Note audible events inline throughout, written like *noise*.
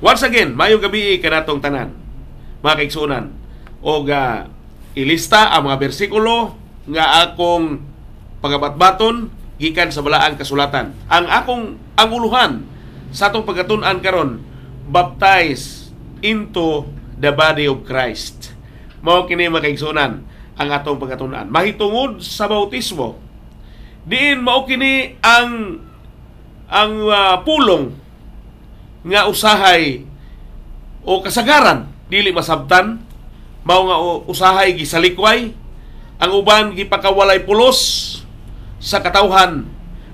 Once again, mayong gabi kanatong tanan, mga kaigsuunan. O uh, ah, ilista ang mga bersikulo nga akong pagabatbaton gikan sa balaang kasulatan. Ang akong ang uluhan sa atong pagatun-an karon baptize into the body of Christ. Mao kini mga makaigsunan ang atong pagatun-an. Mahitungod sa bautismo, diin mao kini ang ang uh, pulong nga usahay o kasagaran dili masabtan mao nga usahay gisalikway ang uban gipakawalay pulos sa katawhan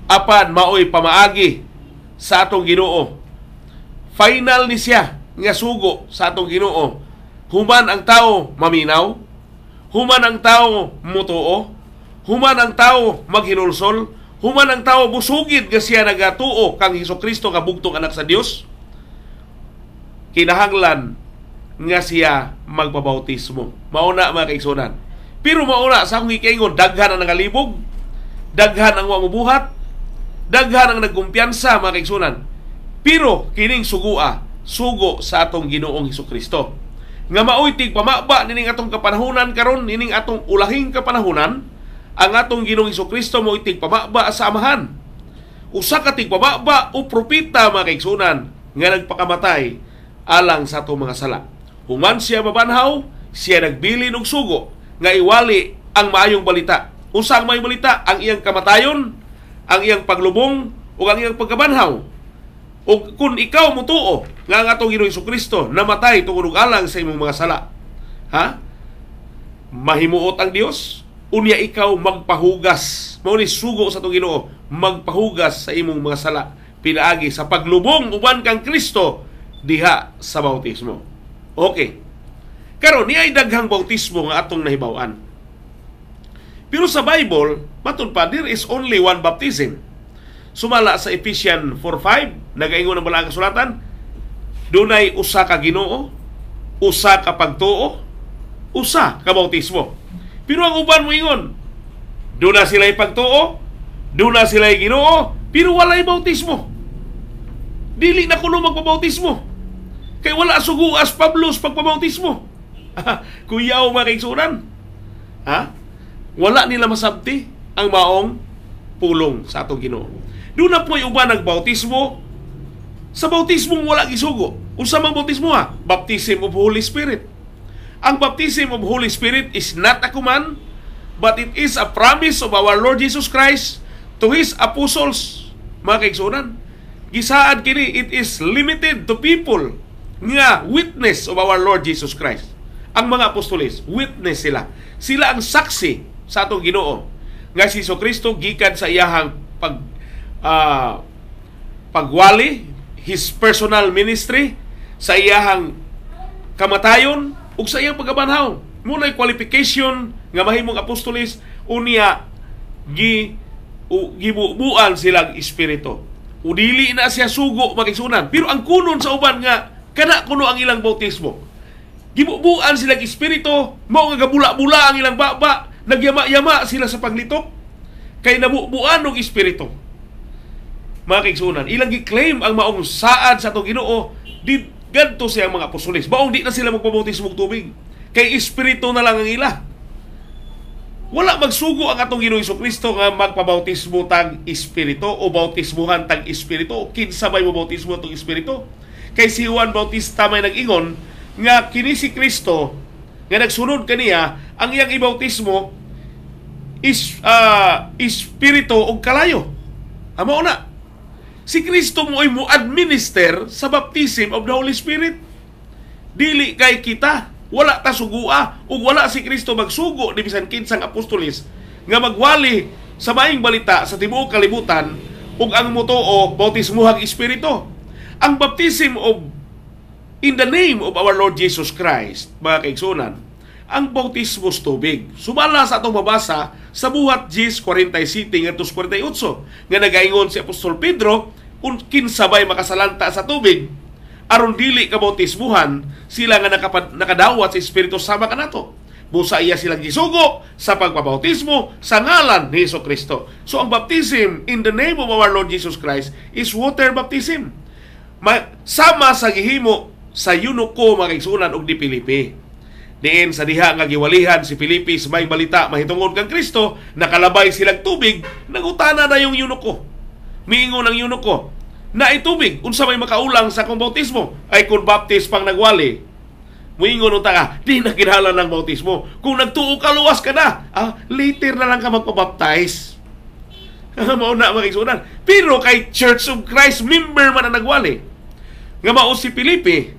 apan maoy pamaagi sa atong Ginoo final ni siya nga sugo sa atong Ginoo human ang tao maminaw human ang tao mutuo human ang tao maghinulsol human ang tao busugid nga siya nagatuo kang Hesus Kristo nga bugtong anak sa Dios kinahanglan nga siya magpabautismo. Mauna mga kaigsunan. Pero mauna sa akong ikingon, daghan ang nakalibog, daghan ang mamubuhat, daghan ang nagkumpiyansa mga kaigsunan. Pero kining sugua, sugo sa atong Ginoong Hesus Kristo. Nga maoy tig pamaba nining atong kapanahunan karon nining atong ulahing kapanahunan, ang atong Ginoong Hesus Kristo mo itig pamaba sa amahan. Usa ka tig pamakba o propita mga kaigsunan nga nagpakamatay alang sa atong mga sala. Human siya babanhaw, siya nagbilin og sugo nga iwali ang maayong balita. Unsang maayong balita? Ang iyang kamatayon, ang iyang paglubong, o ang iyang pagkabanhaw. O kung ikaw mo tuo, nga ang atong Ginoo Kristo namatay tungod alang sa imong mga sala. Ha? Mahimuot ang Dios unya ikaw magpahugas. Mao ni sugo sa atong Ginoo magpahugas sa imong mga sala pinaagi sa paglubong uban kang Kristo diha sa bautismo. Okay. Karon ni ay daghang bautismo nga atong nahibaw-an. Pero sa Bible, matun pa, there is only one baptism. Sumala sa Ephesians 4.5, nagaingon ang balaang kasulatan, dunay usa ka ginoo, usa ka pagtuo, usa ka bautismo. Pero ang uban mo ingon, doon na sila'y pagtuo, doon na sila'y ginoo, pero walay bautismo. Dili na kuno magpabautismo. Kay wala sugo as Pablos pagpabautismo. *laughs* Kuyaw mga kaigsunan. Ha? Wala nila masabti ang maong pulong sa atong Ginoo. Doon na po'y uban nagbautismo sa bautismo wala gisugo. Unsa man bautismo ha? Baptism of Holy Spirit. Ang baptism of Holy Spirit is not a command, but it is a promise of our Lord Jesus Christ to His apostles. Mga kaigsunan, Gisaad kini it is limited to people nga witness of our Lord Jesus Christ. Ang mga apostoles, witness sila. Sila ang saksi sa atong Ginoo nga si Jesus Kristo gikan sa iyang pag uh, pagwali, his personal ministry sa iyang kamatayon ug sa iyang pagabanhaw. Munay qualification nga mahimong apostoles unya gi gibubuan silang espiritu. Udili na siya sugo magisunan. Pero ang kunon sa uban nga, kana kuno ang ilang bautismo. Gibubuan silang espiritu, mao nga gabula-bula ang ilang baba, nagyama-yama sila sa paglitok, kay nabubuan og espiritu. Mga kaigsunan, ilang gi-claim ang maong saad sa itong ginoo, di ganto siya mga pusulis. Baong di na sila magpabautismo og tubig. Kay espiritu na lang ang ila wala magsugo ang atong Ginoo Kristo nga magpabautismo tag espiritu o bautismuhan tag espiritu kinsa may mabautismo tag espiritu kay si Juan Bautista may nag-ingon nga kini si Kristo nga nagsunod kaniya ang iyang ibautismo is uh, espiritu og kalayo amo na si Kristo mo mo administer sa baptism of the Holy Spirit dili kay kita wala ta sugua ah. ug wala si Kristo magsugo ni bisan kinsang apostolis nga magwali sa maing balita sa tibuok kalibutan ug ang motoo bautismuhang espiritu. Ang baptism of in the name of our Lord Jesus Christ, mga kaigsunan, ang bautismo sa tubig. Sumala sa atong mabasa sa buhat 10:47 ngadto 48 nga nagaingon si Apostol Pedro kun kinsabay makasalanta sa tubig aron dili ka bautismuhan sila nga nakapad, nakadawat sa Espiritu sama kanato busa iya silang gisugo sa pagpabautismo sa ngalan ni Hesus Kristo so ang baptism in the name of our Lord Jesus Christ is water baptism Ma, sama sa gihimo sa yuno ko mga og ni Pilipi diin sa diha nga giwalihan si Pilipi sa may balita mahitungod kang Kristo nakalabay silang tubig nagutana na yung yuno ko miingon ang yuno ko na itubig unsa may makaulang sa kong bautismo ay kung baptist pang nagwali Muingon unta ka, di na kinhala ng bautismo. Kung nagtuo ka, luwas ka na. Ah, later na lang ka magpabaptize. *laughs* Mauna makisunan. Pero kay Church of Christ, member man na nagwali. Nga mao si Pilipi,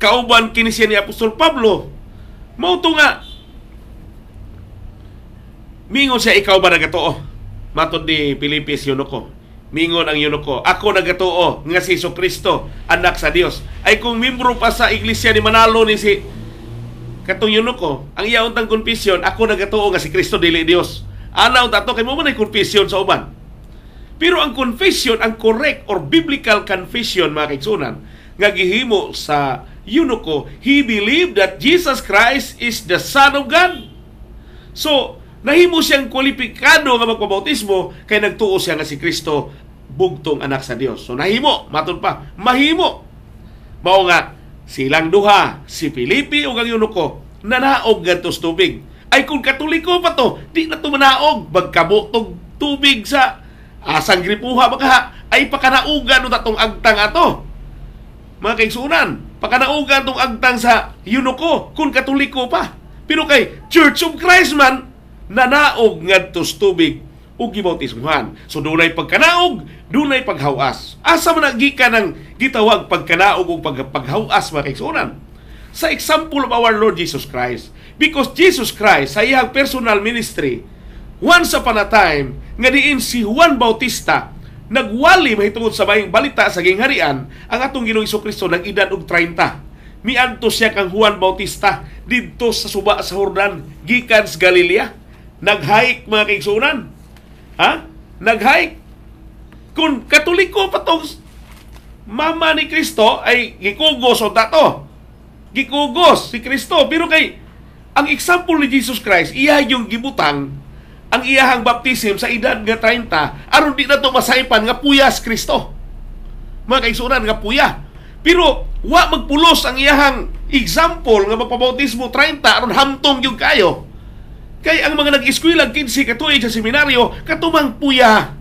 kauban kini ni Apostol Pablo, mao to nga, mingon siya ikaw ba nagatoo? Matod ni Pilipis yun ko. Mingon ang yunoko, ako nagatuo nga si Iso Kristo, anak sa Dios. Ay kung membro pa sa iglesia ni Manalo ni si katong yunoko, ang iya untang confession, ako nagatuo nga si Kristo dili Dios. Ana unta to kay mo man confession sa uban. Pero ang confession, ang correct or biblical confession mga kaigsunan, nga gihimo sa yunoko, he believed that Jesus Christ is the Son of God. So, nahimo siyang kwalipikado nga magpabautismo kay nagtuo siya nga si Kristo bugtong anak sa Dios. So nahimo, matud pa, mahimo. Mao nga silang duha, si Pilipi ug ang Eunuko, nanaog gantos tubig. Ay kung katoliko pa to, di na tumanaog manaog magkabutog tubig sa asang gripuha baka ay pakanaugan no tatong agtang ato. Mga kaigsunan, pakanaugan tong agtang sa Eunuko kung katoliko pa. Pero kay Church of Christ man, nanaog ngadtos tubig o gibautismuhan. So dunay pagkanaog, dunay paghawas. Asa man gika ng gitawag pagkanaog o pag, paghawas mga Sa example of our Lord Jesus Christ. Because Jesus Christ, sa iyang personal ministry, once upon a time, nga diin si Juan Bautista, nagwali mahitungod sa bayang balita sa gingharian ang atong Ginoong Kristo ng edad og 30. Mianto siya kang Juan Bautista didto sa suba sa Jordan, gikan sa Galilea. Naghaik mga kaigsunan Ha? Nag-hike. Kung katoliko pa tong mama ni Kristo ay gikugos o dato. Gikugos si Kristo. Pero kay ang example ni Jesus Christ, iya yung gibutang ang iyahang baptism sa edad nga 30 aron di na to masaypan nga puyas Kristo. Mga kaisuran nga puya. Pero wa magpulos ang iyahang example nga magpabautismo 30 aron hamtong yung kayo. Kay ang mga nag-eskwela kinsi katuig sa seminaryo katumang puya.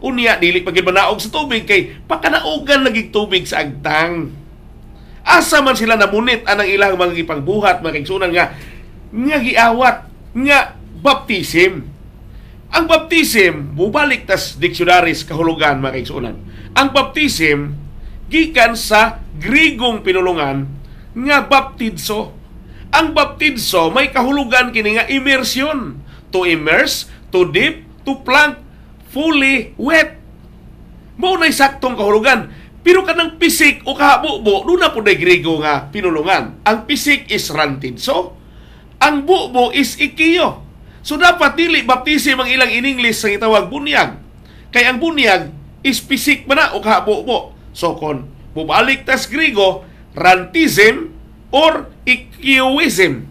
Unya dili pagid manaog sa tubig kay pakanaugan lagi tubig sa agtang. Asa man sila namunit anang ilang mga gipangbuhat mga kingsunan nga nga giawat nga baptism. Ang baptism mubalik tas dictionaries kahulugan mga kingsunan. Ang baptism gikan sa Grigong pinulungan nga baptidso, ang baptizo may kahulugan kini nga immersion. To immerse, to dip, to plunk, fully wet. Mao na saktong kahulugan. Pero kanang pisik o kahabubo, doon na po na Grego nga pinulungan. Ang pisik is rantin. So, ang bubo is ikiyo. So, dapat dili baptisim ang ilang in English sa itawag bunyag. Kay ang bunyag is pisik man na o kahabubo. So, kon bubalik tas grigo, rantism or Ikiwism.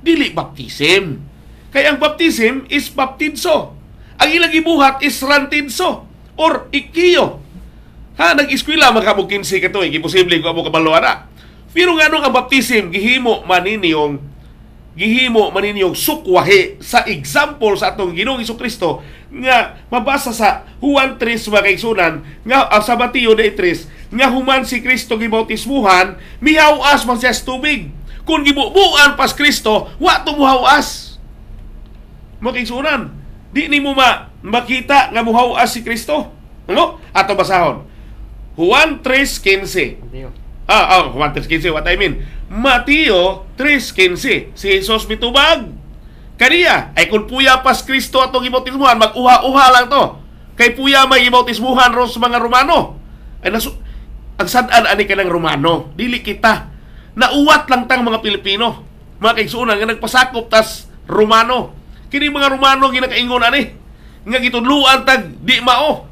Dili baptism. Kaya ang baptism is baptidso. Ang ilang gibuhat is rantidso or ikiyo. Ha, nag-eskwela maka ka to, eh. Imposible ko amo kabalo ana. Pero nga nung ang baptism, gihimo manini yung gihimo manini yung sukwahe sa example sa atong Ginoong Iso Kristo nga mabasa sa Juan 3 mga kaigsunan nga uh, sa Mateo 3 nga human si Kristo gibautismuhan mihaw as man siya tubig kung gibubuan pas Kristo, wa to tumuhawas. Makingsunan. Di ni mo ma makita nga muhawas si Kristo. Ano? Ato basahon. Juan 3.15. Ah, ah, Juan 3.15, what I mean. Mateo 3.15. Si Jesus mitubag. Kaniya, ay kung puya pas Kristo atong ibautismuhan, mag-uha-uha lang to. Kay puya may ibautismuhan ron sa mga Romano. Ay nasu- ang sadan ani ka ng Romano, dili kita Nauwat lang tang mga Pilipino. Mga kaigsuunan nga nagpasakop tas Romano. Kini mga Romano ginakaingon ani nga gitudluan tag di mao.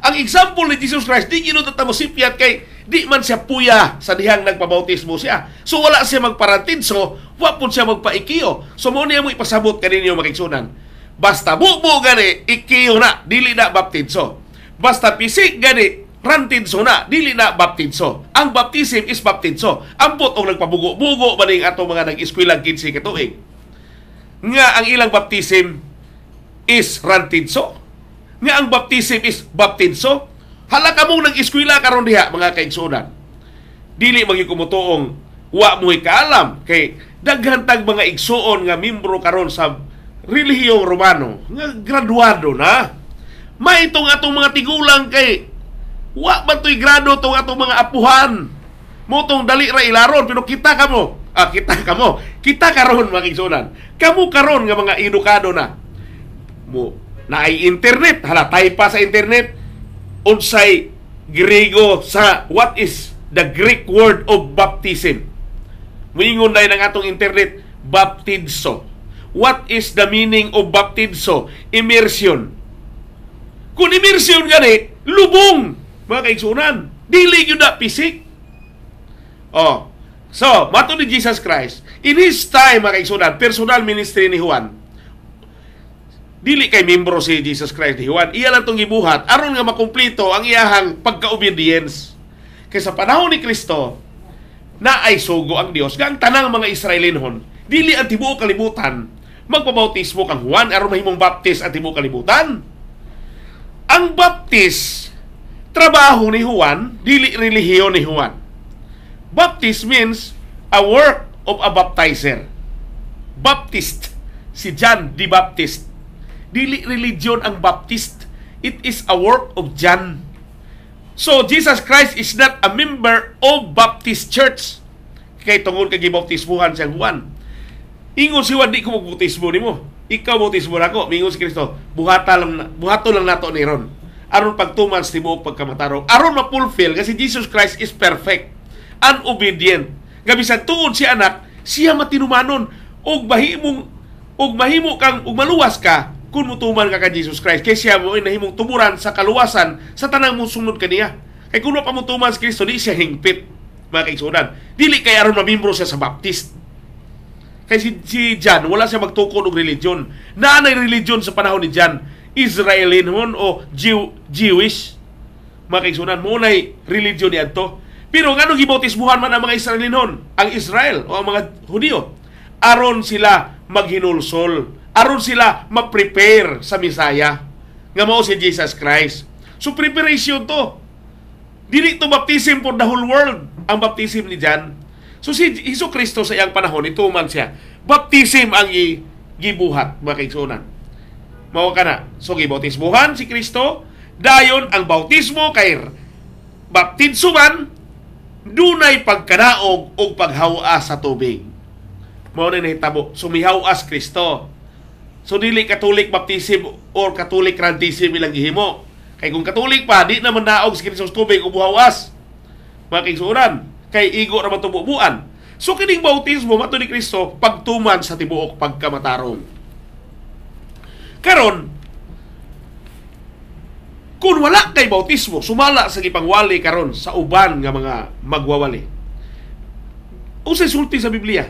Ang example ni Jesus Christ, di ginuntata mo sipyat kay di man siya puya sa dihang nagpabautismo siya. So wala siya magparantid, so wapon siya magpaikiyo. So mo niya mo ipasabot kaninyo makiksunan. Basta bubo gani, ikiyo na, dili na baptidso. Basta pisik gani, rantinso na, dili na baptinso. Ang baptism is baptinso. Ang og nagpabugo-bugo ba ning ato mga nag-eskwela 15 ka tuig. Nga ang ilang baptism is rantinso. Nga ang baptism is baptinso. Hala ka mong nag-eskwela karon diha mga kaigsunan. Dili magikumutuong wa mo'y kaalam kay daghan tag mga igsuon nga membro karon sa relihiyong Romano nga graduado na. itong atong mga tigulang kay Wa man to'y grado tong atong mga apuhan. Mutong dali ra ilaron pero kita kamo. Ah, kita kamo. Kita karon mga kingsunan. Kamo karon nga mga edukado na. Mo na ay internet, hala tay pa sa internet. Unsay Grego sa what is the Greek word of baptism? Muingon na ng atong internet, baptizo. What is the meaning of baptizo? Immersion. Kung immersion gani, lubong mga kaigsunan. Dili yun na pisik. Oh. So, mato ni Jesus Christ, in His time, mga kaigsunan, personal ministry ni Juan, dili kay membro si Jesus Christ ni Juan. Iya lang itong ibuhat aron nga makumpleto ang iyahang pagka-obedience. Kay sa panahon ni Kristo, na ay sugo ang Dios nga ang tanang mga Israelinhon dili ang tibuok kalibutan magpabautismo kang Juan aron mahimong baptis ang tibuok kalibutan. Ang baptis trabaho ni Juan, dili relihiyon ni Juan. Baptist means a work of a baptizer. Baptist, si John the Baptist. Dili religion ang Baptist. It is a work of John. So, Jesus Christ is not a member of Baptist Church. Kay tungod kay gibautismuhan si Juan. Ingon si Juan, di ko magbautismo ni mo. Ikaw bautismo na ako. Mingon si Kristo, buhata lang, buhato lang nato ni Ron aron pagtuman sa tibuok pagkamatarong aron mapulfill kasi Jesus Christ is perfect and obedient nga bisan tuod si anak siya matinumanon og mahimong og mahimo kang og maluwas ka kung mutuman ka kay Jesus Christ kay siya mo nahimong tumuran sa kaluwasan sa tanang mong sunod kaniya kay kung pa mo tuman si Kristo di siya hingpit mga kaigsunan dili kay aron mamembro siya sa Baptist kay si, si John wala siya magtukod og religion naa nay religion sa panahon ni John Israelinhon o Jew, Jewish makiksunan mo nay religion niadto pero ngano gibautismuhan man ang mga Israelinhon ang Israel o ang mga Hudyo aron sila maghinulsol aron sila ma-prepare sa Misaya nga mao si Jesus Christ so preparation to dili to baptism for the whole world ang baptism ni John so si Hesus Kristo sa iyang panahon ito man siya baptism ang gibuhat mga mao kana so gibautismohan si Kristo dayon ang bautismo kay baptisman dunay pagkanaog og paghawa sa tubig mao na nahitabo sumihaw as Kristo so dili katolik baptism or katolik rantism ilang gihimo kay kung katolik pa di naman naog si Kristo tubig o buhawas mga kingsuran kay igo na matububuan so kining bautismo mato ni Kristo pagtuman sa tibuok pagkamatarong Karon, kung wala kay bautismo, sumala sa gipangwali karon sa uban nga mga magwawali. Usay sulti sa Biblia.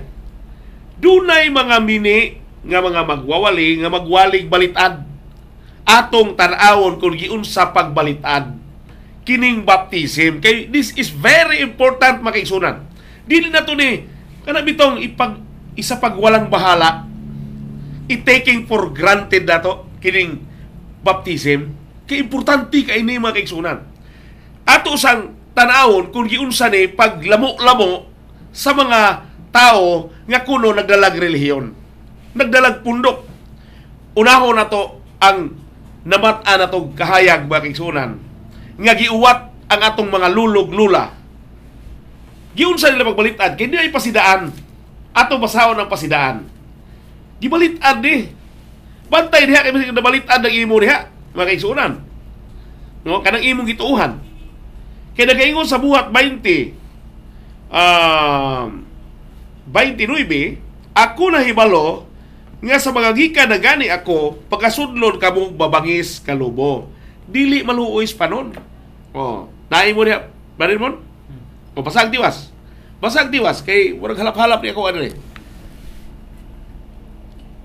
Dunay mga mini nga mga magwawali nga magwalig balitad. Atong tanawon kung giunsa pagbalitad kining baptism kay this is very important makigsunan. Dili na to ni kana bitong ipag isa pagwalang bahala i-taking for granted nato kining baptism kay importante kay ni mga kaigsunan. Ato sang tanawon kung giunsa ni paglamo-lamo sa mga tao nga kuno nagdalag relihiyon, nagdalag pundok. Unaho na to ang namat-a na to kahayag mga kaigsunan nga giuwat ang atong mga lulog lula. Giunsa nila pagbalitad kay di ay pasidaan. Ato basahon ang pasidaan Gibalitan ni. Bantay diha kay bisag nabalitan ang imo diha. Mga kaigsuonan. No, kanang imong gituuhan. Kay nagaingon sa buhat 20 um, 29 ako nahibalo nga sa mga gikan na gani ako pagkasudlon kamo babangis kalubo dili maluoys pa nun. Oh, naay mo niya, barin mo? O basag tiwas. Basag tiwas kay warag halap-halap ni ako ano eh.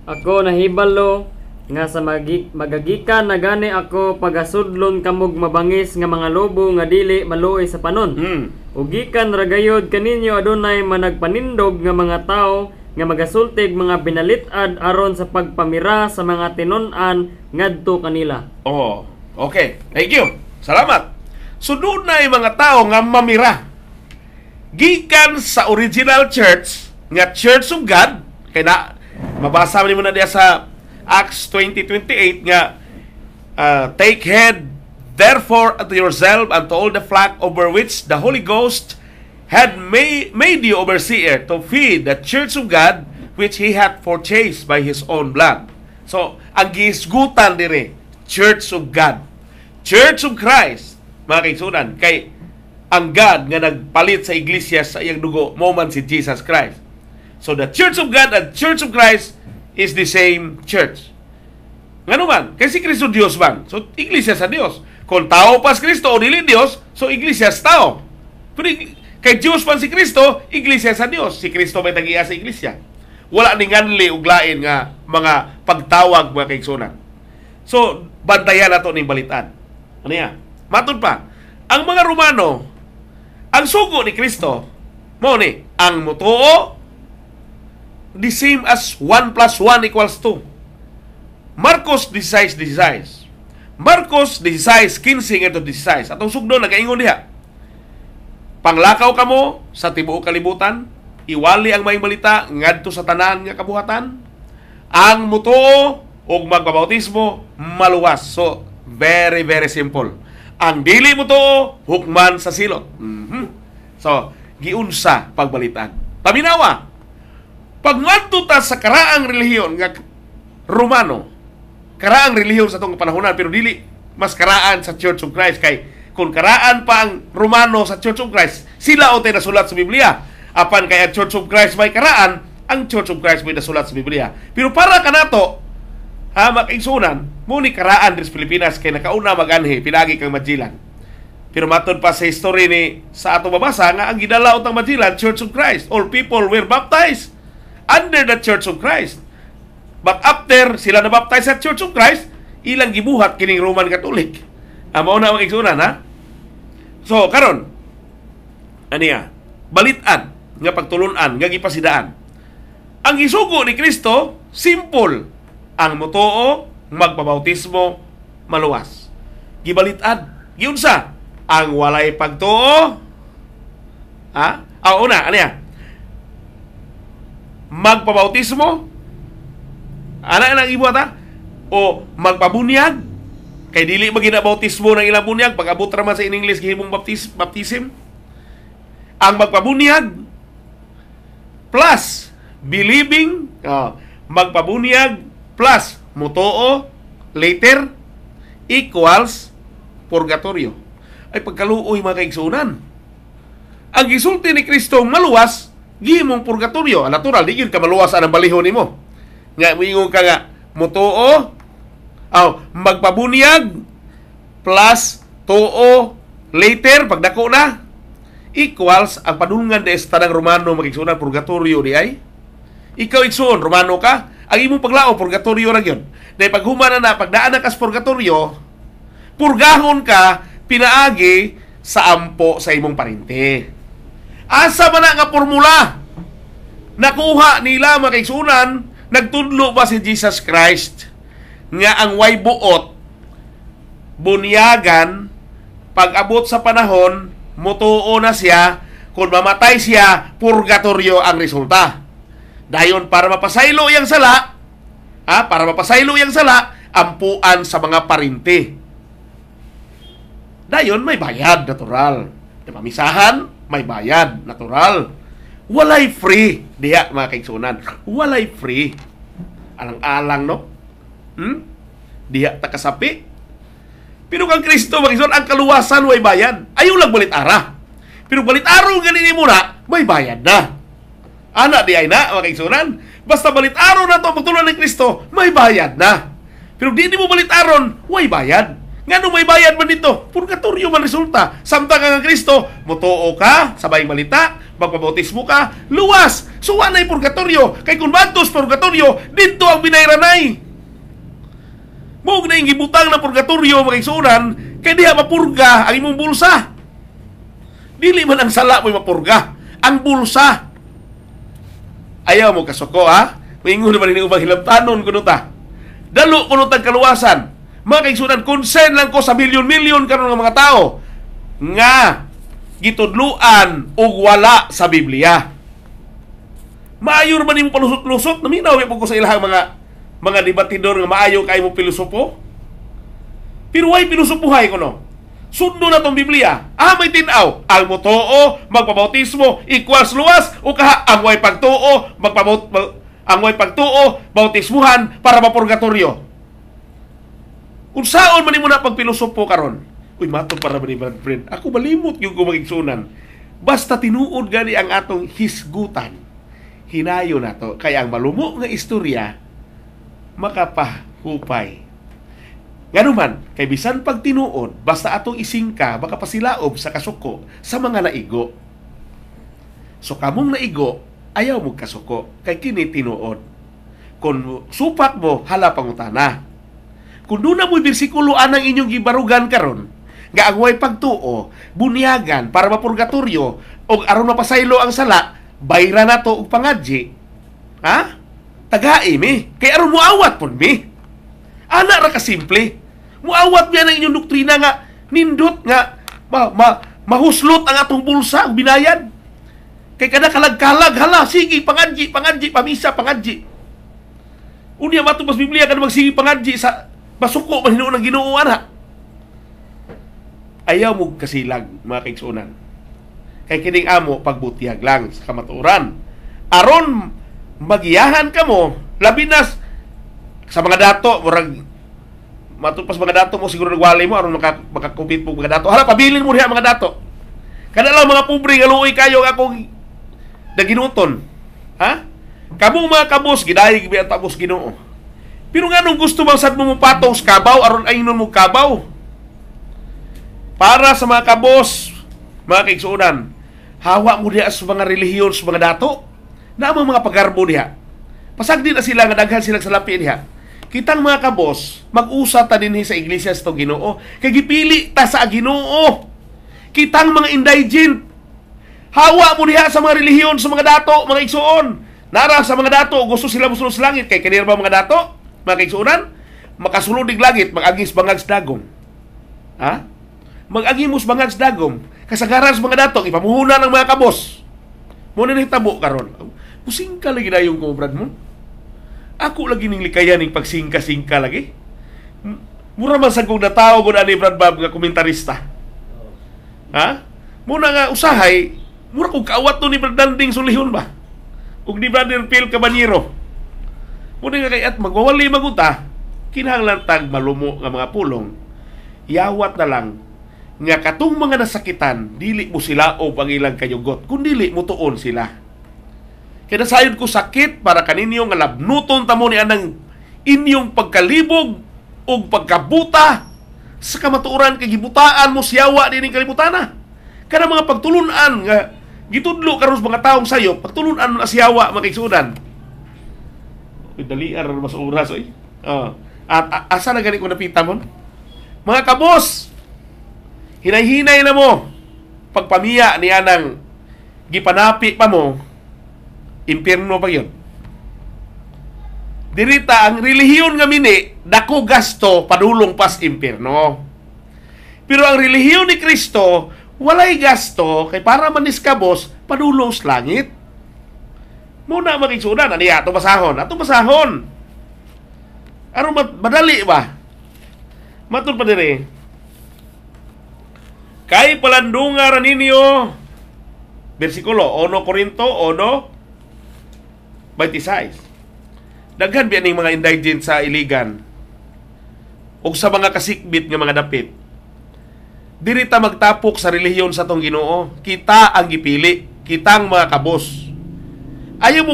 Ako nahibalo nga sa magig magagikan na gani ako pagasudlon kamog mabangis nga mga lobo nga dili maluoy sa panon. Mm. Ugikan ragayod kaninyo adunay managpanindog nga mga tao nga magasultig mga binalitad aron sa pagpamira sa mga tinunan ngadto kanila. Oh, okay. Thank you. Salamat. Sudunay so, mga tao nga mamira. Gikan sa original church nga Church of God kay na Mabasa mo na diya sa Acts 20:28 nga uh, take heed therefore unto yourself and to all the flock over which the Holy Ghost had made, made you overseer to feed the church of God which he had purchased by his own blood. So, ang gisgutan dire, Church of God. Church of Christ, mga kaisunan, kay ang God nga nagpalit sa iglesia sa iyang dugo, moment si Jesus Christ. So the Church of God and Church of Christ is the same church. Ngano man? Kasi Kristo Dios man. So iglesia sa Dios. Kung tao pas Kristo o dili Dios, so iglesia sa tao. Pero kay Dios man si Kristo, iglesia sa Dios. Si Kristo may tagiya sa iglesia. Wala ni nganli ug lain nga mga pagtawag mga kaigsunan. So bantayan nato ning balitan. Ano ya? Matod pa, ang mga Romano, ang sugo ni Kristo, mo ni ang mutuo the same as 1 plus 1 equals 2. Marcos decides, decides. Marcos 16, 15 ngadto 16. Atong sugdo nagaingon diha. Panglakaw kamo sa tibuok kalibutan, iwali ang may balita ngadto sa tanan nga kabuhatan. Ang mutuo og magbabautismo maluwas. So very very simple. Ang dili mutuo hukman sa silot. Mm-hmm. So giunsa pagbalitan. Paminawa, pag ta sa karaang relihiyon nga Romano, karaang relihiyon sa tong panahonan pero dili mas karaan sa Church of Christ kay kung karaan pa ang Romano sa Church of Christ, sila o tayo nasulat sa Biblia. Apan kay ang Church of Christ may karaan, ang Church of Christ may nasulat sa Biblia. Pero para kanato, ha, makaigsunan, muni karaan din sa Pilipinas kay nakauna maganhi, pinagi kang Majilan. Pero matod pa sa history ni sa ato babasa nga ang gidalaot ng Majilan, Church of Christ, all people were baptized under the Church of Christ. But after sila na nabaptize sa Church of Christ, ilang gibuhat kining Roman Catholic. Amo ah, na ang igsunan na. So karon aniya balitan nga pagtulunan nga gipasidaan. Ang isugo ni Kristo simple ang motoo magbabautismo maluwas. Gibalitan giunsa ang walay pagtuo ha? Ah, una, aniya magpabautismo? Ana nang ibo ta? O magpabunyag? Kay dili magina bautismo ng ilang bunyag, pag-abot man sa in English gihimong baptis, baptism. Ang magpabunyag plus believing, uh, magpabunyag plus motoo later equals purgatorio. Ay pagkaluoy mga kaigsunan. Ang gisulti ni Kristo maluwas gimong purgatorio. Natural, di yun ka maluwas ang balihon nimo. Nga, ingong ka nga, mutuo, aw, magpabunyag, plus, tuo, later, pagdako na, equals ang padulungan de tanang Romano magigsunan purgatorio di ay ikaw igsoon Romano ka ang imong paglao purgatorio ra gyud dahil pag humana na pagdaan na kas purgatorio purgahon ka pinaagi sa ampo sa imong parinte Asa man nga formula nakuha nila makisunan nagtudlo ba si Jesus Christ nga ang way buot bunyagan pag-abot sa panahon mutuo na siya kung mamatay siya purgatorio ang resulta dayon para mapasaylo yang sala ha, para mapasaylo yang sala ampuan sa mga parinte dayon may bayad natural misahan may bayad, natural. Walay free diya mga kaigsunan. Walay free. Alang-alang no. Hmm? Diya takasapi. Pero kang Kristo mga kaigsunan, ang kaluwasan way bayad. Ayaw lang balit ara. Pero balit araw ganini mo na, may bayad na. Ana di ay na mga kaigsunan. Basta balit araw na to pagtulong ni Kristo, may bayad na. Pero di, di mo balit aron, way bayad. Nga nung may bayad man dito, purgatorio man resulta. Samtang nga Kristo, motoo ka, sabay malita, magpabautismo ka, luwas. So, wanay purgatorio. Kay kung bantos purgatorio, dito ang binayranay. Mug na yung gibutang na purgatorio, mga isunan, kay diha mapurga ang imong bulsa. Dili man ang sala mo mapurga. Ang bulsa. Ayaw mo kasuko, ha? Mingon naman ni ubang hilabtanon kuno ta. Dalo kuno tag kaluwasan. Mga kaigsunan, concern lang ko sa milyon-milyon karon ng mga tao nga gitudluan og wala sa Biblia. Maayo man imong palusot-lusot, naminaw po ko sa ilang mga mga debatidor nga maayo kay mo pilosopo. Pero why pilosopuhay ko no? Sundo na tong Biblia. Ah, may tinaw. Ang motoo, magpabautismo, equals luwas, o kaha, ang way pagtuo, magpabaut, mag, ang way pagtuo, bautismuhan para mapurgatoryo. Unsaon man nimo na pagpilosopo karon? Uy, mato para man ni Brad Friend. Ako malimot yung kumagigsunan. Basta tinuod gani ang atong hisgutan. Hinayo na to. Kaya ang malumo nga istorya, makapahupay. Ganuman, kay bisan pag tinuod, basta atong isingka, baka pasilaob sa kasuko sa mga naigo. So kamong naigo, ayaw mo kasuko, kay kini tinuod. Kung supak mo, hala pangutana kung doon na mo'y bersikulo anang ah, inyong gibarugan karon, nga agway pagtuo, bunyagan para mapurgatoryo, o aron mapasaylo ang sala, bayra na to og pangadji. Ha? Tagai mi. Kay aron muawat pud mi. Ana ra ka simple. Muawat mi ang inyong doktrina nga nindot nga ma, ma, mahuslot ang atong bulsa ang binayan. Kay kada kalagkalag hala sige pangadji, pangadji, pamisa, pangadji. Unya matubos Biblia kada magsige pangadji sa Masuko man hinuunang Ginoo ana. Ayaw mo kasilag mga kaigsunan. Kay kining amo pagbutihag lang sa kamatuoran. Aron magiyahan kamo labi na sa mga dato murag matupas mga dato mo siguro nagwalay mo aron maka, makakupit po mga dato. Hala pabilin mo diha mga dato. Kada lang mga pobre nga luoy kayo nga akong naginuton. Ha? Kamu mga kabos, gidaig bi ang Ginoo. Pero nga nung gusto bang sad mo mupatong sa kabaw, aron ay nun mo kabaw. Para sa mga kabos, mga kaigsuunan, hawa mo diya sa mga relihiyon, sa mga dato, na mga pagarbo diha. Pasag din na sila, nga daghan sila sa lapi diha. Kitang mga kabos, mag-usa ta din sa iglesia sa ginoo. Kay gipili ta sa ginoo. Kitang mga indigent, hawa mo diya sa mga relihiyon, sa mga dato, mga igsuon. Nara sa mga dato, gusto sila musulong sa langit. Kay kanira mga dato? Makiksunan, makasulodig langit, magagis bangags dagom. Ha? Magagimos bangags dagom. Kasagaran sa mga datong, ipamuhunan ng mga kabos. Muna na hitabo karon. Kusingka lagi na yung kobrad mo. Ako lagi ning likayan ning pagsingka-singka lagi. Mura man sagog na tao mo na ni Brad Bob nga komentarista. Ha? Muna nga usahay, mura kog kaawat to ni Brad Danding Sulihon ba? Ug ni Brother Phil Caballero. Muna nga kay at magwawali magunta, kinahanglan tag malumo nga mga pulong. Yawat na lang nga katong mga nasakitan, dili mo sila o ang kayugot, kun dili mo tuon sila. Kaya nasayod ko sakit para kaninyo nga labnuton tamo ni anang inyong pagkalibog o pagkabuta sa kamatuoran kay gibutaan mo siyawa dinhi kalibutana. Kada mga pagtulunan nga gitudlo karon sa mga taong sayo, pagtulunan mo na siyawa mga kaigsudan Dali ar ah, mas oras oy. Uh, at asa na gani ko napita mo? Mga kabos, hinay-hinay na mo pagpamiya ni anang gipanapi pa mo impierno pa yon. Dirita ang relihiyon nga mini dako gasto padulong pas impierno. Pero ang relihiyon ni Kristo walay gasto kay para manis kabos padulong langit. Muna magigsudan na niya, atong basahon. Atong basahon. Aron madali ba? Matul pa dire. Kay palandungar ninyo bersikulo 1 Korinto 1 26. Daghan biya ning mga indigent sa iligan o sa mga kasikbit nga mga dapit. Dirita magtapok sa relihiyon sa tong Ginoo. Kita ang gipili, kita ang mga kabos Ayaw mo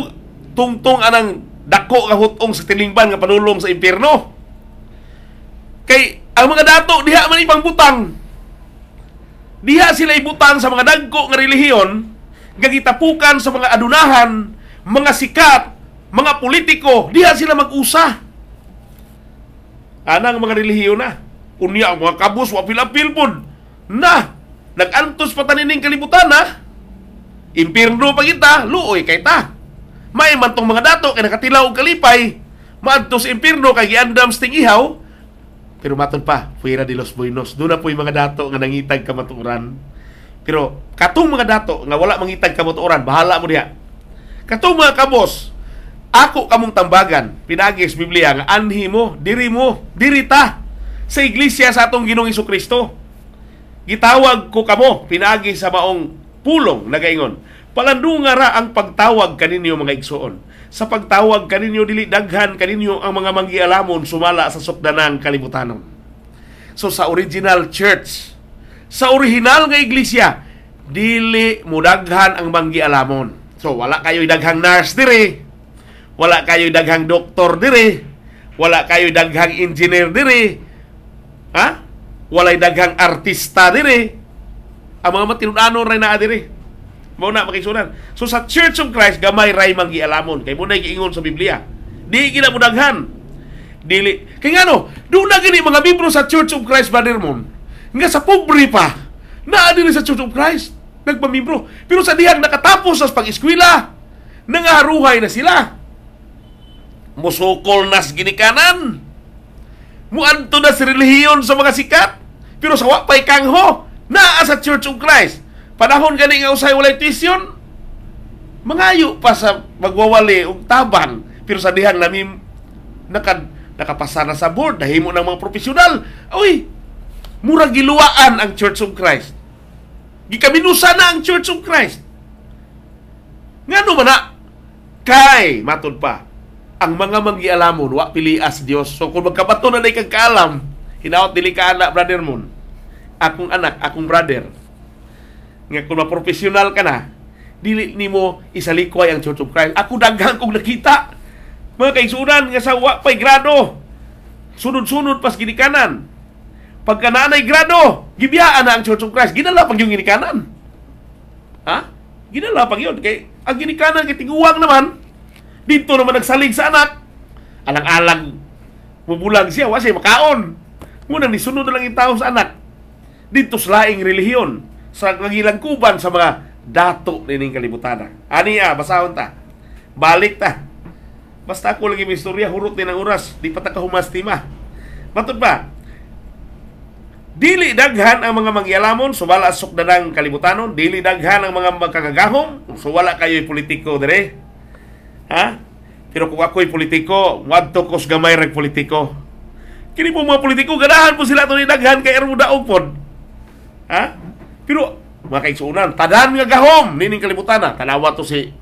tungtong anang dako nga hutong sa tilingban nga panulong sa impyerno. Kay ang mga dato diha man ipang butang. Diha sila ibutang sa mga dagko nga relihiyon nga gitapukan sa mga adunahan, mga sikat, mga politiko, diha sila mag-usa. Anang mga relihiyon na. Unya ang mga kabus, wa apil pod. Na, nagantos pa tanining kalibutan na. Impirno pa kita, luoy kay ta. May mantong mga dato kay nakatilaw og kalipay, maadto sa impirno kay giandam sting ihaw. Pero maton pa, fuera de los buenos. Doon na po yung mga dato nga nangitag kamaturan. Pero katong mga dato nga wala mangitag kamaturan, bahala mo diha. Katong mga kabos, ako kamong tambagan, pinagis Biblia nga anhi mo, diri mo, diri ta sa iglesia sa atong Ginoong Kristo. Gitawag ko kamo, pinagi sa maong pulong nagaingon palandunga ra ang pagtawag kaninyo mga igsuon sa pagtawag kaninyo dili daghan kaninyo ang mga manggialamon sumala sa sukdanang kalibutanon so sa original church sa original nga iglesia dili mudaghan ang manggialamon so wala kayo daghang nurse diri. wala kayo daghang doktor diri. wala kayo daghang engineer diri. ha Wala daghang artista diri ang mga matinudanon ray na adiri. mao na makisunan so sa Church of Christ gamay ray man gialamon kay mo na giingon sa Biblia di gina mudaghan dili kay ngano do na gini mga miyembro sa Church of Christ brother mon nga sa pobre pa Na adiri sa Church of Christ nagpamiyembro pero sa dihang nakatapos sa pag-eskwela nangaruhay na sila musukol nas ginikanan muadto na si relihiyon sa mga sikat pero sa wapay kangho Naa sa Church of Christ. Panahon gani nga usay walay tuition, mangayo pa sa magwawali og taban. pero sa dihang nami nakad nakapasa na sa board nahimo ng mga profesional oy mura giluwaan ang Church of Christ gikaminusa na ang Church of Christ ngano man na kay matud pa ang mga mangialamon, wa pili as Dios so kung magkabato na day kag kaalam hinaot dili ka anak brother moon akong anak, akong brother, nga kung ma-professional ka na, dili nimo isalikway ang Church of Christ. Ako daghang kong nakita. Mga kaisunan nga sa wa pay grado. Sunod-sunod pas ginikanan. Pagka naanay grado, gibiyaan na ang Church of Christ. Ginala pag yung ginikanan. Ha? Ginala pag yun. Kay, ang ginikanan kay tiguwang naman, dito naman nagsalig sa anak. Alang-alang, bubulag siya, wa siya makaon. Muna, nisunod na lang yung tao sa anak dito sa laing relihiyon sa nagilangkuban sa mga dato nining kalibutan. Ani ah, basahon ta. Balik ta. Basta ako lagi may istorya, hurot ni ng oras, di pa ta kahumastima. Matod ba? Dili daghan ang mga mangyalamon, subala sok danang kalibutanon, dili daghan ang mga magkagagahom, subala kayo'y politiko dire. Ha? Pero kung ako'y politiko, wadto kos gamay rag politiko. Kini po mga politiko, ganahan po sila ito ni daghan kay Ermuda Upod. Ha? Pero, mga kaigsuunan, tadan nga gahom, nining kalibutan na. Tanawa to si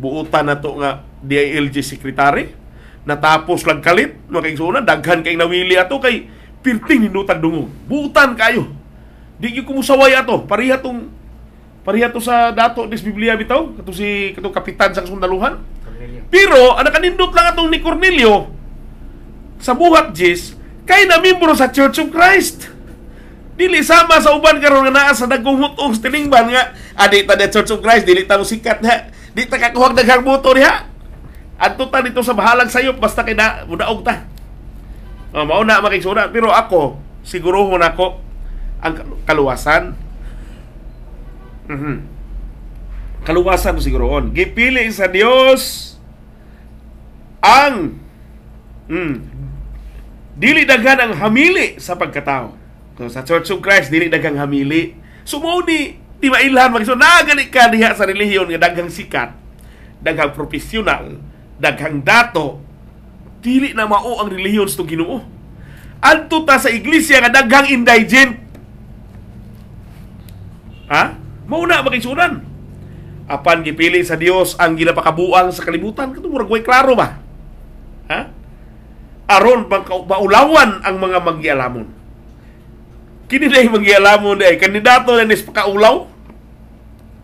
buutan na to nga DILG Secretary. Natapos lang kalit, mga kaigsuunan, daghan kay nawili ato kay pirting nindutag dungog. Buutan kayo. Di yung kumusaway ato. Pariha tong Pareha to sa dato des Biblia bitaw, kato si kato kapitan sa kasundaluhan. Pero ana kanindot lang atong ni Cornelio sa buhat Jis kay na miyembro sa Church of Christ dili sama sa uban karon nga naa sa dagkong hutong tiningban nga adi ah, ta the Church of Christ dili ta sikat ha di ta kakuha daghang motor ha adto ta dito sa bahalag sayo basta kay da mudaog ta oh, mao na makigsuda pero ako siguruhon ako ang kaluwasan mm-hmm. kaluwasan ko siguroon gipili sa Dios ang mm, dili daghan ang hamili sa pagkatao So, sa Church of Christ, dili daghang hamili. Sumuni, di mailhan mag so nagani ka diha sa relihiyon nga daghang sikat, daghang profesional, daghang dato, dili na mao ang relihiyon sa Ginoo. Adto ta sa iglesia nga daghang indigent. Ha? Mao na makisunan. Apan gipili sa Dios ang ginapakabuang sa kalibutan, kadto murag way klaro ba? Ha? Aron bang maulawan ang mga manggialamon Kini dai mangyalamon dai kandidato na nis pakaulaw.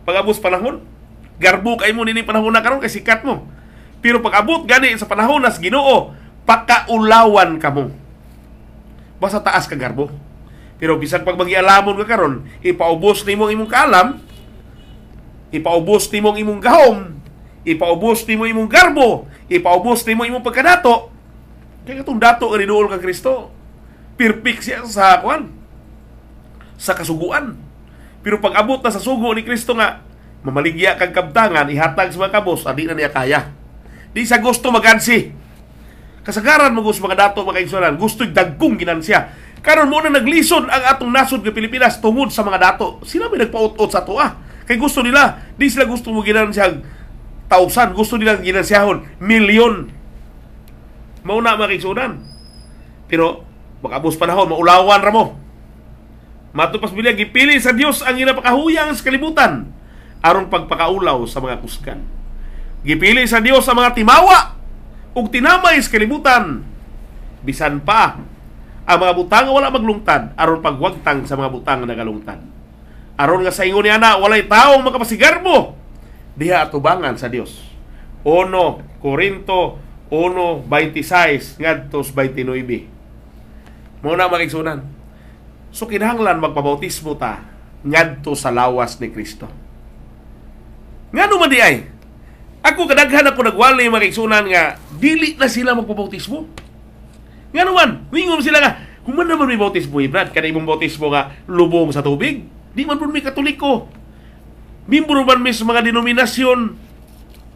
pagabus panahon, garbo kay mo nini panahon na karon kay sikat mo. Pero pagabot gani sa panahon nas Ginoo, pakaulawan kamo. Basta taas ka garbo. Pero bisag pag mangyalamon ka karon, ipaubos nimo imong kalam ipaubos nimo imong gahom, ipaubos nimo imong garbo, ipaubos nimo imong pagkadato. kay katong dato nga rinuol ka Kristo. Perfect siya sa kuan sa kasuguan. Pero pag abot na sa sugo ni Kristo nga, mamaligya kang kabtangan, ihatag sa mga kabos, adi ah, na niya kaya. Di sa gusto magansi. Kasagaran mo gusto mga dato, mga kaigsunan, gusto'y dagkong ginansya. Karon mo na naglison ang atong nasod ng Pilipinas tungod sa mga dato. Sila may nagpaot-ot sa to ah. Kay gusto nila, di sila gusto mo ginansya tausan, gusto nila ginansyahon, milyon. Mauna mga kaigsunan. Pero, magabos panahon, maulawan ra mo Matong pamilya gipili sa Dios ang ginapakahuyang sa kalibutan aron pagpakaulaw sa mga kuskan. Gipili sa Dios ang mga timawa ug tinamay sa kalibutan bisan pa ang mga butang wala maglungtad aron pagwagtang sa mga butang nga nagalungtad. Aron nga sa ingon ni ana walay taong makapasigar mo diha atubangan sa Dios. 1 Corinto 1:26 ngadto 29. Mao na makigsunan So kinahanglan magpabautismo ta ngadto sa lawas ni Kristo. Ngano man di ay? Ako kadaghan ako nagwali mga kaigsunan nga dili na sila magpabautismo. Ngano man, wingon sila nga human naman may bautismo eh, Brad, kada imong bautismo nga lubong sa tubig, di man pud may katoliko. Mimbro man mis mga denominasyon.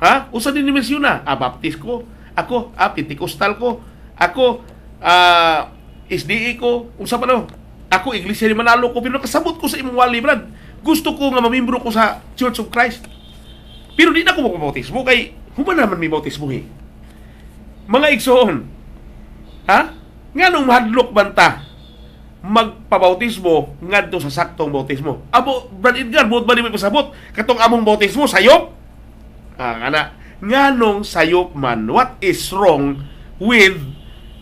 Ha? Usa denominasyon na? Ah, Baptist ko. Ako, ah, Pentecostal ko. Ako, ah, SDA e ko. Usa pa no? Ako, iglesia ni Manalo ko, pero nakasabot ko sa imong wali, Brad. Gusto ko nga mamimbro ko sa Church of Christ. Pero di na ko magpabautismo, kay human naman may bautismo eh. Mga igsoon, ha? Nga nung mahadlok banta, magpabautismo ngadto sa saktong bautismo. Abo, Brad Edgar, buot ba ni may pasabot? Katong among bautismo, sayop? Ah, nga na. Nga nung sayop man, what is wrong with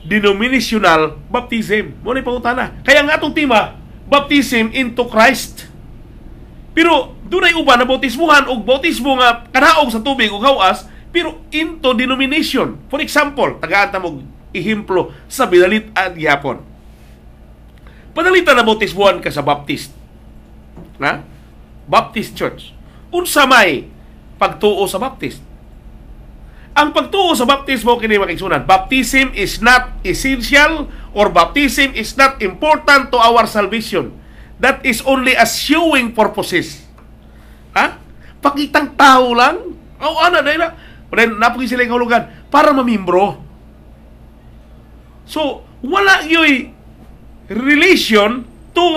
denominational baptism. Mo ni pangutana. Kaya nga atong tema, baptism into Christ. Pero dunay uban na bautismuhan og bautismo nga kanaog sa tubig ug hawas pero into denomination. For example, tagaan ta mog ihimplo sa Binalit at Gihapon. Padalita na bautismuhan ka sa Baptist. Na? Baptist Church. Unsa may pagtuo sa Baptist? Ang pagtuo sa baptismo kini makigsunan, baptism is not essential or baptism is not important to our salvation. That is only as showing purposes. Ha? Pakitang tao lang. O oh, ano, dahil na. Dahil napagin sila yung hulugan para mamimbro. So, wala yo'y relation to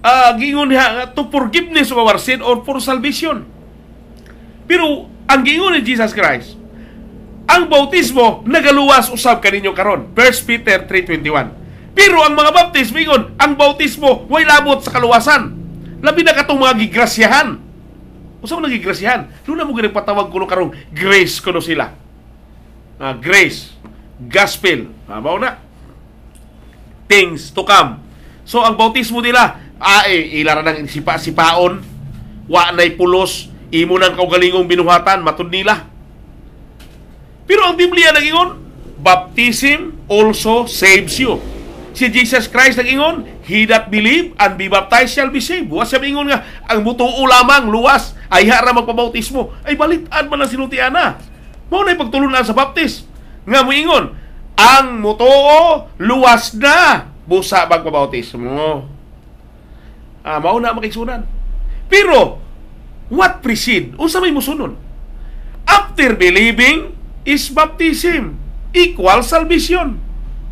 uh, ah, gingon to forgiveness of our sin or for salvation. Pero ang gingon ni Jesus Christ, ang bautismo nagaluwas usab kaninyo karon. 1 Peter 3:21. Pero ang mga baptist mingon, ang bautismo way labot sa kaluwasan. Labi na katong mga gigrasyahan. Usa man gigrasyahan. Doon mo gyud patawag kuno karong grace kuno sila. Uh, grace, gospel, uh, mao na. Things to come. So ang bautismo nila, ay ah, eh, ilara ng sipa sipaon, wa nay pulos, Imo ng kaugalingong binuhatan, matud nila. Pero ang Biblia nagingon, baptism also saves you. Si Jesus Christ nagingon, He that believe and be baptized shall be saved. Buwas siya ingon nga, ang butuo lamang, luwas, ay hara magpabautismo. Ay balitan man ang sinutian na. Mao na pagtulunan sa baptis. Nga moingon, ang mutuo, luwas na, busa magpabautismo. Ah, mao na makiksunan. Pero, What precede? Unsa may musunod? After believing is baptism equal salvation.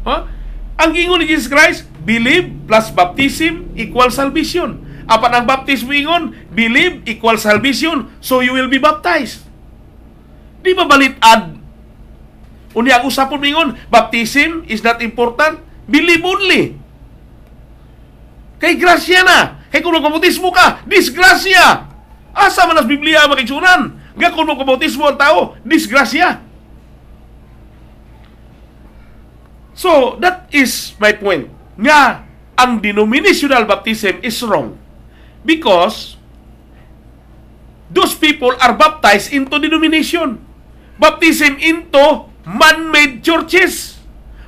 Huh? Ang ingon ni Jesus Christ, believe plus baptism equal salvation. Apa ang baptism ingon, believe equal salvation, so you will be baptized. Di ba ad? Uni ang usapon mingon, baptism is not important, believe only. Kay grasya na. Kay kung nagpamutismo ka, disgrasya. Asa man as Biblia makitsunan? Nga kuno kabautismo ang tao, disgrasya. So, that is my point. Nga, ang denominational baptism is wrong. Because, those people are baptized into denomination. Baptism into man-made churches.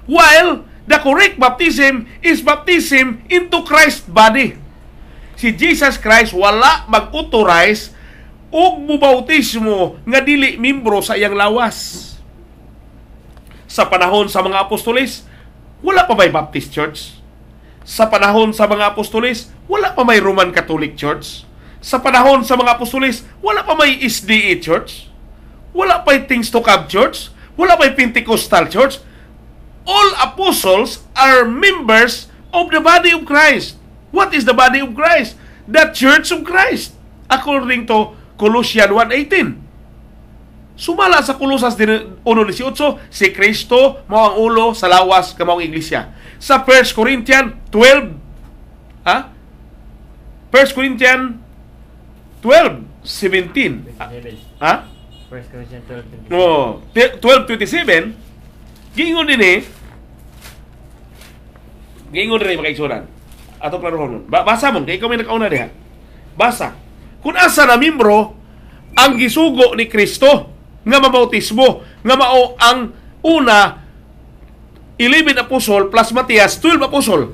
While, the correct baptism is baptism into Christ's body si Jesus Christ wala mag-authorize og mubautismo nga dili membro sa iyang lawas. Sa panahon sa mga apostolis, wala pa may Baptist Church. Sa panahon sa mga apostolis, wala pa may Roman Catholic Church. Sa panahon sa mga apostolis, wala pa may SDA e Church. Wala pa Things to Come Church. Wala pa Pentecostal Church. All apostles are members of the body of Christ. What is the body of Christ? The Church of Christ. According to Colossians 1.18. Sumala sa Colossians 1.18, si Kristo mao ang ulo sa lawas kamao ang iglesia. Sa 1 Corinthians 12, ha? 1 Corinthians 12.17. Ha? 1 Corinthians 12.27. Oh, 12, Gingon din eh. Gingon din eh, mga Ato klarohon. Ba basa mo, kay ikaw may nakauna diha. Basa. kun asa na membro ang gisugo ni Kristo nga mabautismo nga mao ang una 11 apostol plus Matias 12 apostol.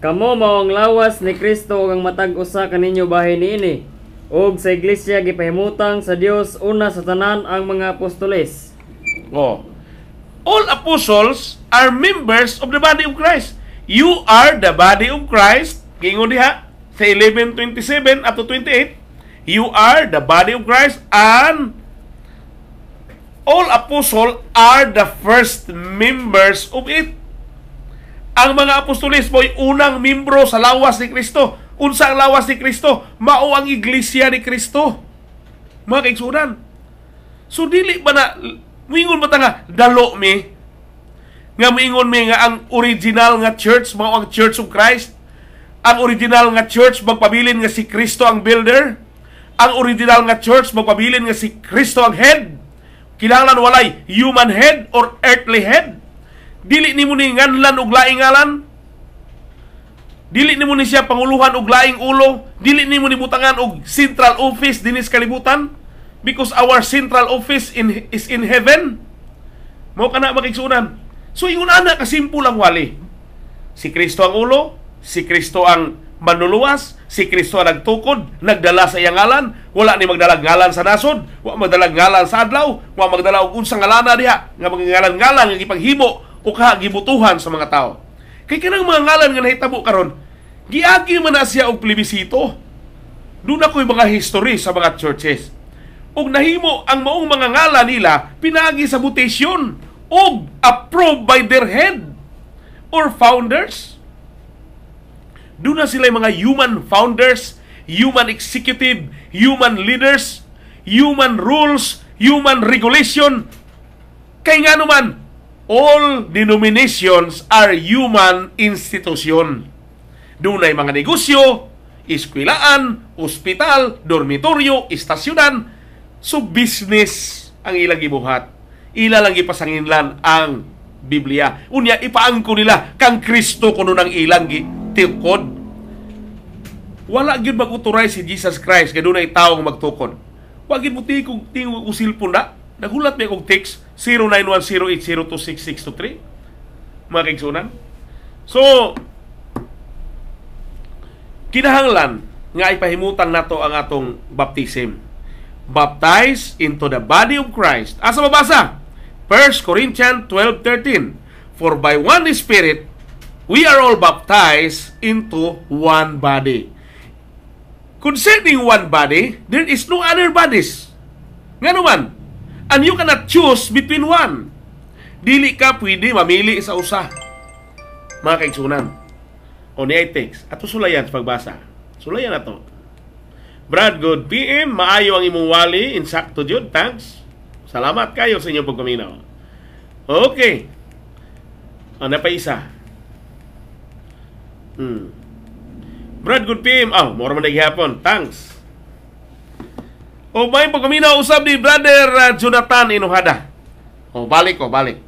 Kamo mao ang lawas ni Kristo ang matag usa kaninyo bahin niini. Og sa iglesia gipahimutang sa Dios una sa tanan ang mga apostoles. Oh. All apostles are members of the body of Christ. You are the body of Christ. Kingon diha sa 11:27 up to 28. You are the body of Christ and all apostles are the first members of it. Ang mga apostolis mo'y unang membro sa lawas ni Kristo. Unsa ang lawas ni Kristo? Mao ang iglesia ni Kristo. Mga kaigsunan. So dili ba na, mingon ba ta nga, dalo mi, nga miingon mi nga ang original nga church mao ang Church of Christ ang original nga church magpabilin nga si Kristo ang builder ang original nga church magpabilin nga si Kristo ang head kinahanglan walay human head or earthly head dili nimo ni nganlan og laing ngalan dili nimo ni siya panguluhan og laing ulo dili nimo ni butangan og central office dinis kalibutan because our central office in, is in heaven mao kana makigsunan So yun na kasimple ang wali. Si Kristo ang ulo, si Kristo ang manuluwas, si Kristo ang nagtukod, nagdala sa iyang ngalan, wala ni magdala ngalan sa nasod, wala magdala ngalan sa adlaw, wala magdala og unsang ngalana diha, nga mga ngalan-ngalan nga ipanghimo o kahagibutuhan sa mga tao. Kay kanang mga ngalan nga nahitabo karon, giagi man na siya og plebisito. Doon ako'y mga history sa mga churches. Og nahimo ang maong mga ngalan nila pinagi sa mutation o approved by their head or founders. Doon na sila mga human founders, human executive, human leaders, human rules, human regulation. Kay nga naman, all denominations are human institution. Doon ay mga negosyo, eskwilaan, ospital, dormitoryo, istasyonan, so business ang ilang gibuhat ila lang ipasanginlan ang Biblia. Unya, ipaangko nila kang Kristo kuno nang ilang tingkod. Wala gyud mag-authorize si Jesus Christ kay dunay tawo nga magtukod. Wa gyud mo tingog tingog usilpon na. Naghulat mi kog text 0910802663. Mga kaigsunan. So kinahanglan nga ipahimutan nato ang atong baptism. Baptize into the body of Christ. Asa mabasa? 1 Corinthians 12:13 For by one Spirit we are all baptized into one body. Concerning one body, there is no other bodies. Nga naman, and you cannot choose between one. Dili ka pwede mamili sa usa. Mga kaigsunan, o ni text, ato sulayan sa pagbasa. Sulayan ato. Brad, good PM. Maayo ang imong wali. Insakto jud. Thanks. Salamat kayo sa inyong pagpaminaw. Okay. Ano ah, pa isa? Hmm. Brad, good PM. Ah, oh, mora man naghihapon. Thanks. O may pagkaminaw usab ni Brother ah, Jonathan Inohada. O balik ko, balik.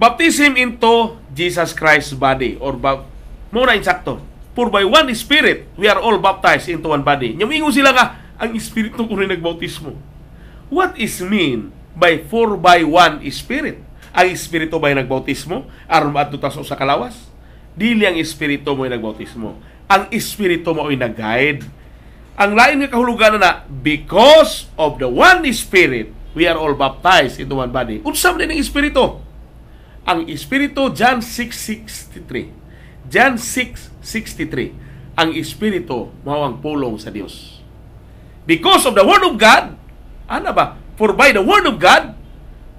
Baptism into Jesus Christ's body or bab muna insakto. For by one spirit, we are all baptized into one body. Yung ingo sila ka, ang espiritu ko rin nagbautismo. What is mean by 4 by 1 Spirit? Ang Espiritu ba'y nagbautismo? Aron maadto ta sa kalawas? Dili ang Espiritu mo mo'y nagbautismo. Ang Espiritu mo mo'y nag-guide. Ang lain nga kahulugan na, because of the one Spirit, we are all baptized into one body. Unsa din ang Espiritu? Ang Espiritu, John 6.63. John 6.63. Ang Espiritu, mao ang pulong sa Dios. Because of the Word of God, ano ba? For by the word of God,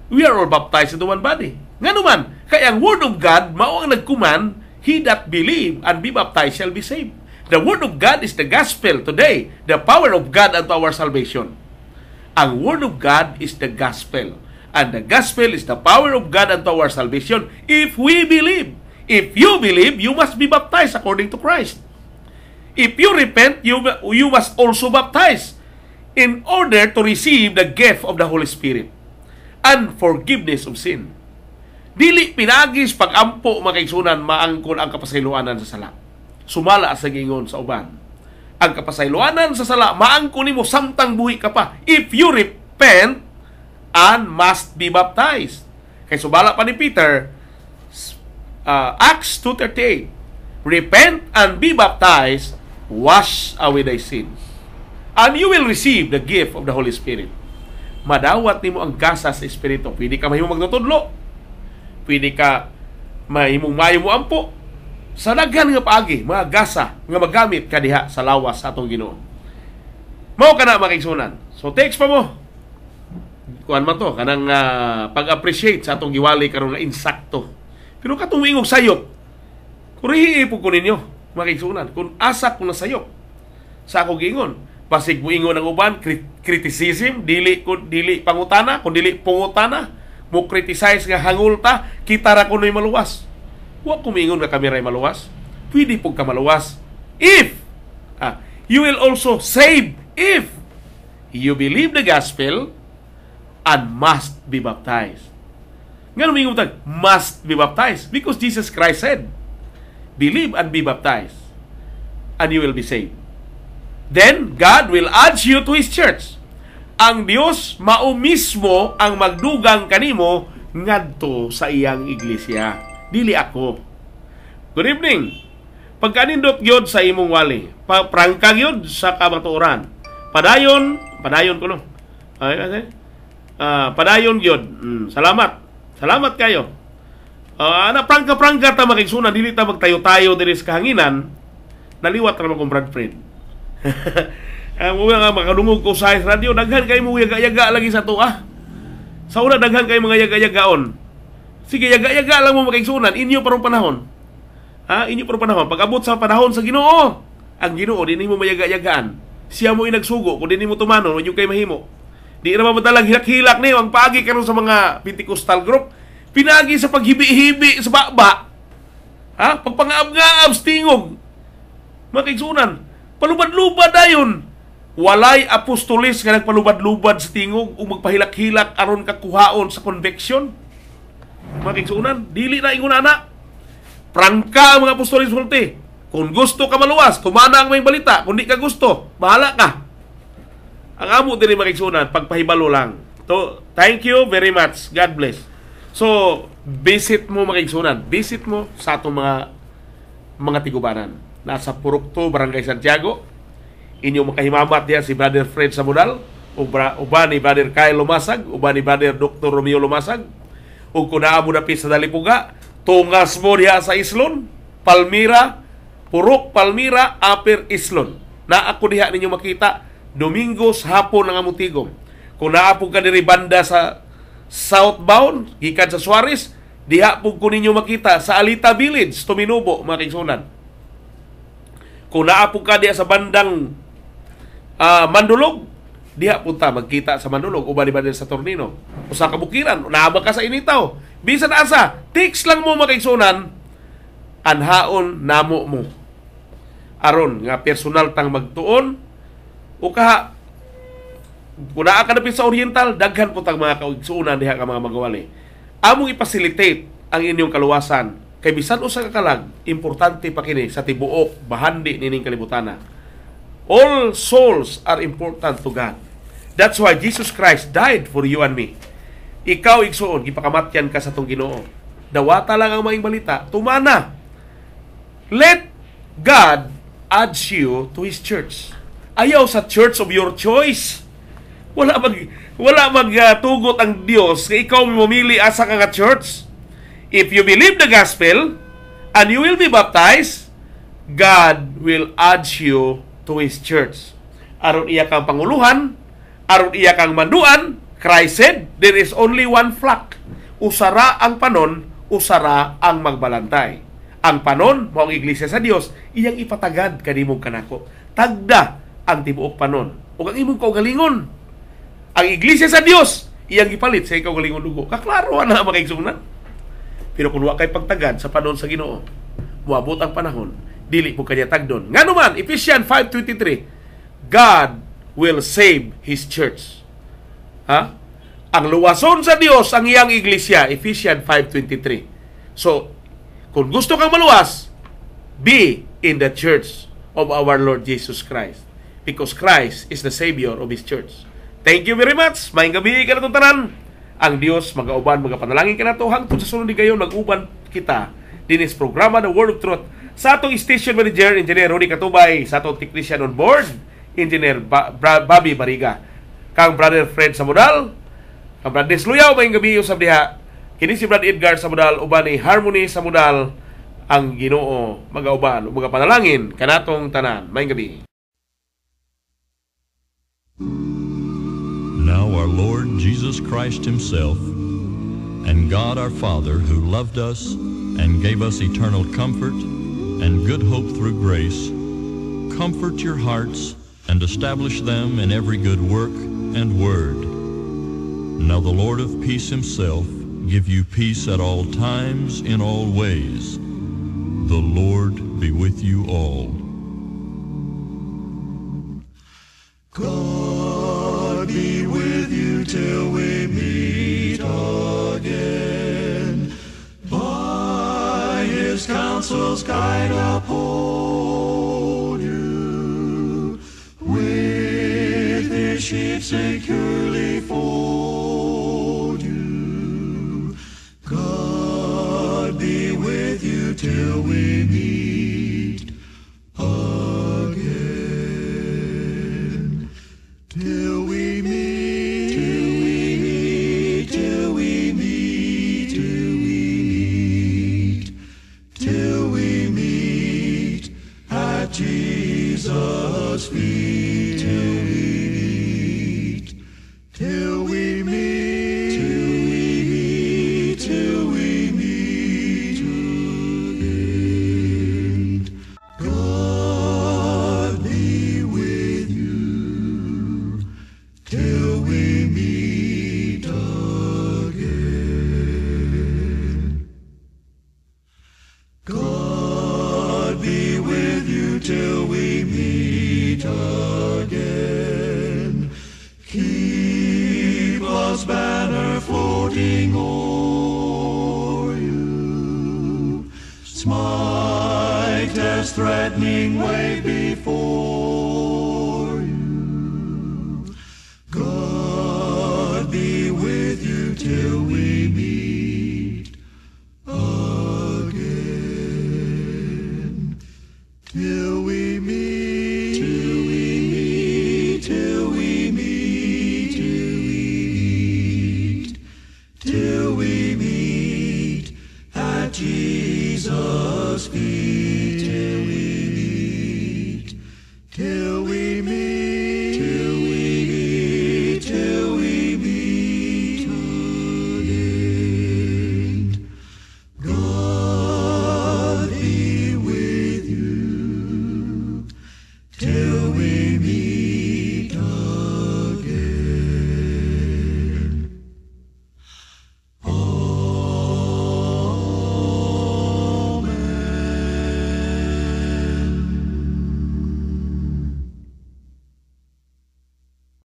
we are all baptized into one body. Nga naman, kaya ang word of God, mao ang nagkuman, he that believe and be baptized shall be saved. The word of God is the gospel today, the power of God unto our salvation. Ang word of God is the gospel. And the gospel is the power of God unto our salvation if we believe. If you believe, you must be baptized according to Christ. If you repent, you, you must also baptize in order to receive the gift of the Holy Spirit and forgiveness of sin. Dili pinagis pagampo makaigsunan maangkon ang kapasayloanan sa sala. Sumala sa gingon sa uban. Ang kapasayloanan sa sala maangkon nimo samtang buhi ka pa if you repent and must be baptized. Kay subala pa ni Peter uh, Acts 2:38. Repent and be baptized wash away thy sins and you will receive the gift of the Holy Spirit. Madawat nimo ang gasa sa Espiritu. Pwede ka mahimong magtutudlo. Pwede ka mahimong mayo mo ampo. Sa daghan nga paagi, mga gasa nga magamit kadiha sa lawas sa atong Ginoo. Mao kana makigsunan. So text pa mo. Kuan man to kanang uh, pag-appreciate sa atong giwali karon nga insakto. Pero katong ingog sayop. Kurihi po ko ninyo makigsunan kung asa ko na sayop sa akong gingon pasigmuingon ng uban criticism dili kun dili pangutana kun dili pangutana mo criticize nga ta kita ra kunoy maluwas wa kumingon nga kami ray maluwas pwede pug ka maluwas if ah, you will also save if you believe the gospel and must be baptized nga mingon tag must be baptized because Jesus Christ said believe and be baptized and you will be saved then God will add you to His church. Ang Dios mao mismo ang magdugang kanimo ngadto sa iyang iglesia. Dili ako. Good evening. Pagkanindot gyud sa imong wali, paprangka gyud sa kabatuoran. Padayon, padayon ko no. Ay, ay, uh, padayon gyud. Mm, salamat. Salamat kayo. Uh, ah, na prangka-prangka ta makigsunan dili ta magtayo-tayo diri sa kahanginan. Naliwat ra man kong Brad Friend. Ang eh, mga nga makalungog ko sa radio, daghan kay mo yaga-yaga lagi sa tuwa. Ah. Sa una daghan kay mga yaga-yagaon. Sige, yaga-yaga lang mo makigsunan inyo parong panahon. Ha, inyo parong panahon. Pag-abot sa panahon sa Ginoo, ang Ginoo dinhi mo mayaga-yagaan. Siya mo inagsugo kung dinhi mo tumano, inyo kay mahimo. Di na mamadalang hilak-hilak niyo ang paagi karon sa mga Pentecostal group. Pinagi sa paghibi-hibi sa baba. Ha? Pagpangaab-ngaab, stingog. Mga kaigsunan. Palubad-lubad dayon. Walay apostolis nga nagpalubad-lubad sa tingog o magpahilak-hilak aron kakuhaon sa conviction. Mga kiksunan, dili na ingon ana. Prangka ang mga apostolis multi. Kung gusto ka maluwas, tumana ang may balita. Kung di ka gusto, bahala ka. Ang amo din ni mga pagpahibalo lang. So, thank you very much. God bless. So, visit mo mga Visit mo sa atong mga mga tigubanan. nasa Purukto, Barangay Santiago. inyo makahimamat ya si Brother Fred Samudal, ubra, ubani Brother Kyle Lumasag, ubani Brother Dr. Romeo Lumasag. Ug amo na dapi sa puga tungas mo diha sa Islon, Palmira, Purok, Palmira, Aper Islon. Na ako diha ninyo makita, Domingo sa hapon ng Amutigom. Kung naapog ka diri banda sa southbound, gikan sa Suarez, diha po ko makita sa Alita Village, Tuminubo, mga kingsunan. Kung naapog ka diya sa bandang uh, ah, Mandulog, diha punta magkita sa mandulog, uban ba sa Tornino. Usa ka bukiran, naabang ka sa initaw. Bisan asa, tiks lang mo makaigsunan anhaon namo mo. Aron nga personal tang magtuon o kaha kuna ka na sa Oriental, daghan po tang mga kaigsunan diha ka mga magawali. Among ipasilitate ang inyong kaluwasan Kay bisan usa ka kalag, importante pa kini sa tibuok bahandi nining kalibutana. All souls are important to God. That's why Jesus Christ died for you and me. Ikaw igsuon gipakamatyan ka sa tong Ginoo. Dawata lang ang maing balita, tumana. Let God adds you to his church. Ayaw sa church of your choice. Wala mag wala magtugot uh, ang Dios kay ikaw mamili asa ka nga church. If you believe the gospel and you will be baptized, God will add you to His church. Aron iya kang panguluhan, aron iya kang manduan, Christ said, there is only one flock. Usara ang panon, usara ang magbalantay. Ang panon, mo ang iglesia sa Dios, iyang ipatagad kanimong kanako. Tagda ang tibuok panon. Ug ang imong kaugalingon, ang iglesia sa Dios, iyang ipalit sa ikaw galingon dugo. Kaklaro na mga igsunan. Pero kung wa kay pagtagad sa panon sa Ginoo, muabot ang panahon, dili po kanya tagdon. Nga naman, Ephesians 5.23, God will save His church. Ha? Ang luwason sa Dios ang iyang iglesia, Ephesians 5.23. So, kung gusto kang maluwas, be in the church of our Lord Jesus Christ. Because Christ is the Savior of His church. Thank you very much. Maayong gabi ka na tanan ang Dios magauban magapanalangin panalangin kanato hangtod sa sunod ni kayo nag-uban kita dinis programa the World of Truth sa atong station manager engineer Rudy Katubay sa atong technician on board engineer ba- Bra- Bobby Bariga kang brother Fred Samudal kang brother Sluyaw may gabi usab diha kini si Brad Edgar Samudal ubani Harmony Samudal ang Ginoo magauban ug magapanalangin panalangin kanatong tanan may gabi Jesus Christ himself, and God our Father who loved us and gave us eternal comfort and good hope through grace, comfort your hearts and establish them in every good work and word. Now the Lord of peace himself give you peace at all times in all ways. The Lord be with you all. God. Till we meet again. By his counsel's guide uphold you, with his sheep securely fold you. God be with you till we